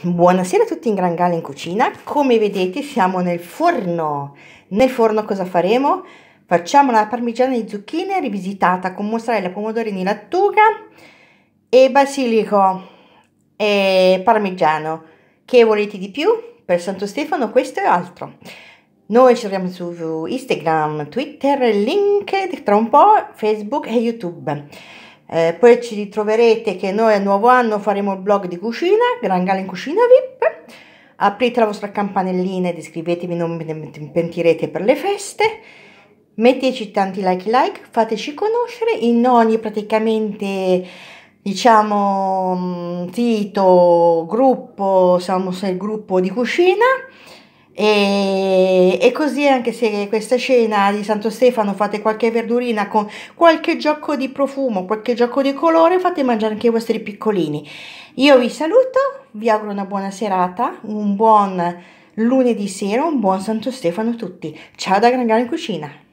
Buonasera a tutti in Gran Gala in cucina, come vedete siamo nel forno. Nel forno cosa faremo? Facciamo la parmigiana di zucchine rivisitata con mozzarella, pomodorini, lattuga e basilico e parmigiano. Che volete di più? Per Santo Stefano questo e altro. Noi ci troviamo su Instagram, Twitter, link tra un po' Facebook e YouTube. Eh, poi ci ritroverete che noi a nuovo anno faremo il blog di cucina, Gran Gala in Cucina VIP. Aprite la vostra campanellina ed iscrivetevi, non vi pentirete per le feste. Metteci tanti like like, fateci conoscere in ogni praticamente diciamo mm, sito, gruppo, siamo nel gruppo di cucina e e, così anche se questa cena di Santo Stefano fate qualche verdurina con qualche gioco di profumo, qualche gioco di colore, fate mangiare anche i vostri piccolini. Io vi saluto, vi auguro una buona serata, un buon lunedì sera, un buon Santo Stefano a tutti. Ciao da Gran Gran in Cucina!